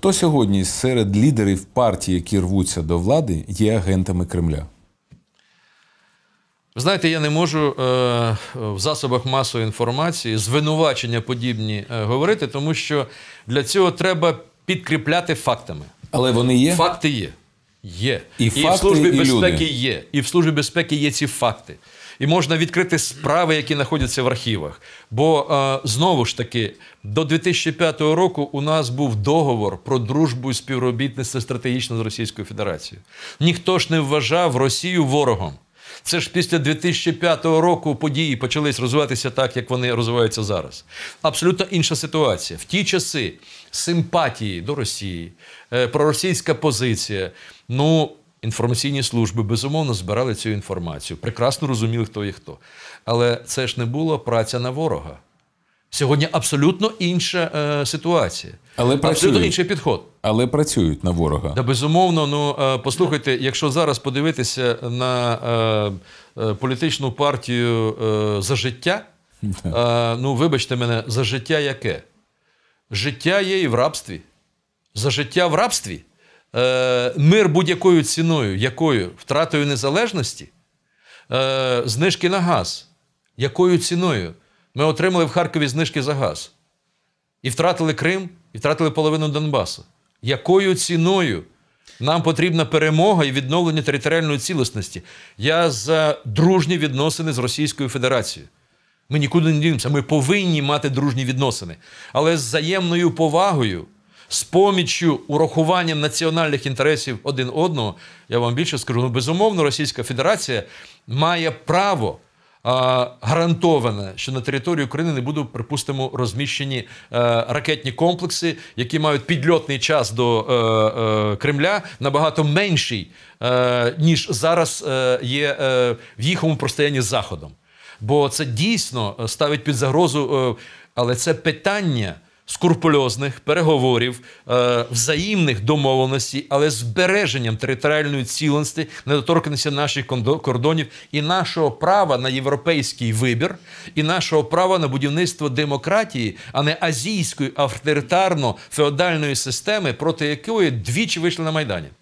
Хто сьогодні серед лідерів партії, які рвуться до влади, є агентами Кремля? Ви знаєте, я не можу е, в засобах масової інформації звинувачення подібні е, говорити, тому що для цього треба підкріпляти фактами. Але вони є? Факти є є. І, і факти, в службі і безпеки люди. є. І в службі безпеки є ці факти. І можна відкрити справи, які знаходяться в архівах. Бо е, знову ж таки, до 2005 року у нас був договор про дружбу і співробітництво стратегічно з Російською Федерацією. Ніхто ж не вважав Росію ворогом. Це ж після 2005 року події почались розвиватися так, як вони розвиваються зараз. Абсолютно інша ситуація. В ті часи симпатії до Росії, е, проросійська позиція. Ну, інформаційні служби безумовно збирали цю інформацію. Прекрасно розуміли, хто є хто. Але це ж не було праця на ворога. Сьогодні абсолютно інша е, ситуація, але абсолютно працюють. інший підход. Але працюють на ворога. Да, безумовно, ну е, послухайте, якщо зараз подивитися на е, е, політичну партію е, за життя, е, ну вибачте мене, за життя яке? Життя є і в рабстві. За життя в рабстві, е, мир будь-якою ціною, якою втратою незалежності, е, знижки на газ, якою ціною? Ми отримали в Харкові знижки за газ. І втратили Крим, і втратили половину Донбасу. Якою ціною нам потрібна перемога і відновлення територіальної цілісності? Я за дружні відносини з Російською Федерацією. Ми нікуди не дивимося, ми повинні мати дружні відносини. Але з взаємною повагою, з поміччю урахуванням національних інтересів один одного, я вам більше скажу: ну, безумовно, Російська Федерація має право. Гарантоване, що на території України не будуть, припустимо, розміщені е, ракетні комплекси, які мають підльотний час до е, е, Кремля набагато менший, ніж зараз є в їхньому простоянні заходом. Бо це дійсно ставить під загрозу, але це питання скрупульозних переговорів, е, взаємних домовленостей, але збереженням територіальної цілості, недоторканості наших кордонів і нашого права на європейський вибір, і нашого права на будівництво демократії, а не азійської авторитарно-феодальної системи, проти якої двічі вийшли на майдані.